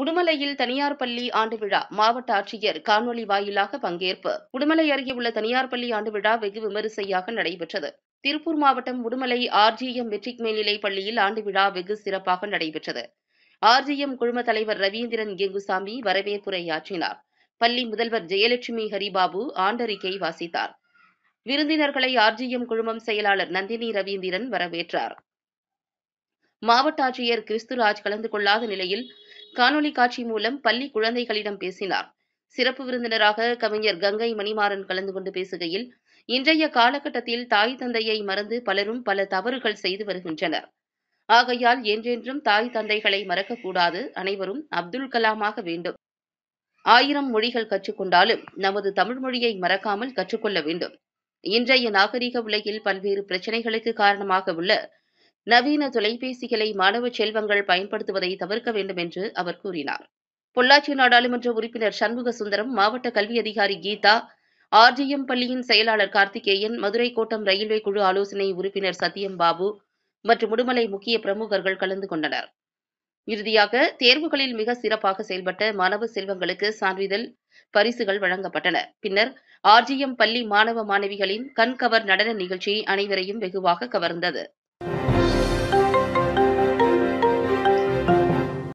உடுமலையில் தனியார் பள்ளி ஆண்டு விழா மாவட்ட ஆட்சியர் காணொலி வாயிலாக பங்கேற்பு உடுமலை அருகே உள்ள தனியார் பள்ளி ஆண்டு விழா வெகு விமரிசையாக நடைபெற்றது திருப்பூர் மாவட்டம் உடுமலை ஆர்ஜிஎம் மெட்ரிக் மேல்நிலைப் பள்ளியில் ஆண்டு விழா வெகு சிறப்பாக நடைபெற்றது ஆர்ஜிஎம் குழும தலைவர் ரவீந்திரன் கெங்குசாமி வரவேற்புரையாற்றினார் பள்ளி முதல்வர் ஜெயலட்சுமி ஹரிபாபு ஆண்டறிக்கை வாசித்தார் விருந்தினர்களை ஆர்ஜிஎம் குழுமம் செயலாளர் நந்தினி ரவீந்திரன் வரவேற்றார் மாவட்ட ஆட்சியர் கிறிஸ்துராஜ் கலந்து கொள்ளாத நிலையில் காணொலி காட்சி மூலம் பள்ளி குழந்தைகளிடம் பேசினார் சிறப்பு விருந்தினராக கவிஞர் கங்கை மணிமாறன் கலந்து கொண்டு பேசுகையில் இன்றைய காலகட்டத்தில் தாய் தந்தையை மறந்து பலரும் பல தவறுகள் செய்து வருகின்றனர் ஆகையால் என்றென்றும் தாய் தந்தைகளை மறக்கக்கூடாது அனைவரும் அப்துல் கலாமாக வேண்டும் ஆயிரம் மொழிகள் கற்றுக்கொண்டாலும் நமது தமிழ் மொழியை மறக்காமல் கற்றுக்கொள்ள வேண்டும் இன்றைய நாகரிக உலகில் பல்வேறு பிரச்சனைகளுக்கு காரணமாக உள்ள நவீன தொலைபேசிகளை மாணவ செல்வங்கள் பயன்படுத்துவதை தவிர்க்க வேண்டும் என்று அவர் கூறினார் பொள்ளாச்சி நாடாளுமன்ற உறுப்பினர் சண்முக சுந்தரம் மாவட்ட கல்வி அதிகாரி கீதா ஆர்ஜிஎம் பள்ளியின் செயலாளர் கார்த்திகேயன் மதுரை கோட்டம் ரயில்வே குழு ஆலோசனை உறுப்பினர் சத்தியம் பாபு மற்றும் உடுமலை முக்கிய பிரமுகர்கள் கலந்து கொண்டனர் இறுதியாக தேர்வுகளில் மிக சிறப்பாக செயல்பட்ட மாணவ செல்வங்களுக்கு சான்றிதழ் பரிசுகள் வழங்கப்பட்டன பின்னர் ஆர்ஜிஎம் பள்ளி மாணவ மாணவிகளின் கண்கவர் நடன நிகழ்ச்சி அனைவரையும் வெகுவாக கவர்ந்தது